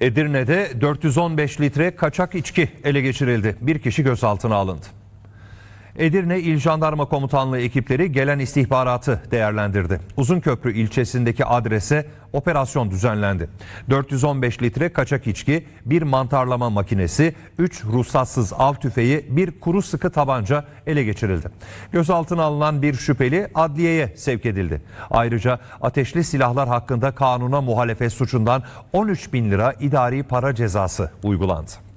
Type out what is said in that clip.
Edirne'de 415 litre kaçak içki ele geçirildi. Bir kişi gözaltına alındı. Edirne İl Jandarma Komutanlığı ekipleri gelen istihbaratı değerlendirdi. Uzunköprü ilçesindeki adrese operasyon düzenlendi. 415 litre kaçak içki, bir mantarlama makinesi, 3 ruhsatsız av tüfeği, bir kuru sıkı tabanca ele geçirildi. Gözaltına alınan bir şüpheli adliyeye sevk edildi. Ayrıca ateşli silahlar hakkında kanuna muhalefet suçundan 13 bin lira idari para cezası uygulandı.